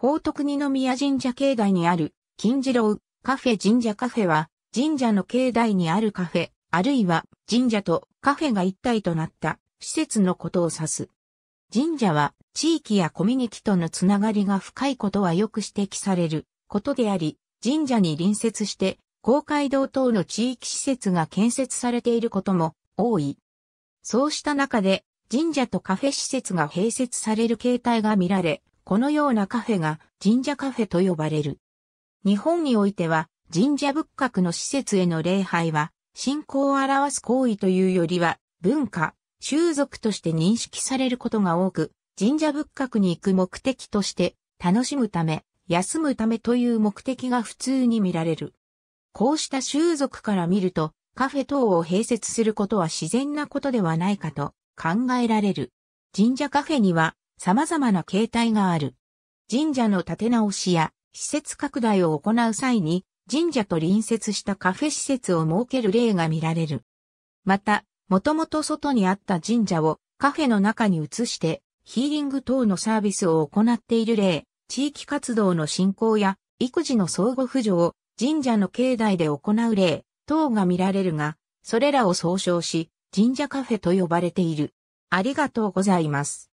宝徳二宮神社境内にある、金次郎カフェ神社カフェは、神社の境内にあるカフェ、あるいは神社とカフェが一体となった施設のことを指す。神社は地域やコミュニティとのつながりが深いことはよく指摘されることであり、神社に隣接して公会堂等の地域施設が建設されていることも多い。そうした中で神社とカフェ施設が併設される形態が見られ、このようなカフェが神社カフェと呼ばれる。日本においては神社仏閣の施設への礼拝は信仰を表す行為というよりは文化、習俗として認識されることが多く、神社仏閣に行く目的として楽しむため、休むためという目的が普通に見られる。こうした習俗から見ると、カフェ等を併設することは自然なことではないかと考えられる。神社カフェには様々な形態がある。神社の建て直しや施設拡大を行う際に、神社と隣接したカフェ施設を設ける例が見られる。また、もともと外にあった神社をカフェの中に移してヒーリング等のサービスを行っている例、地域活動の振興や育児の相互扶助を神社の境内で行う例等が見られるが、それらを総称し、神社カフェと呼ばれている。ありがとうございます。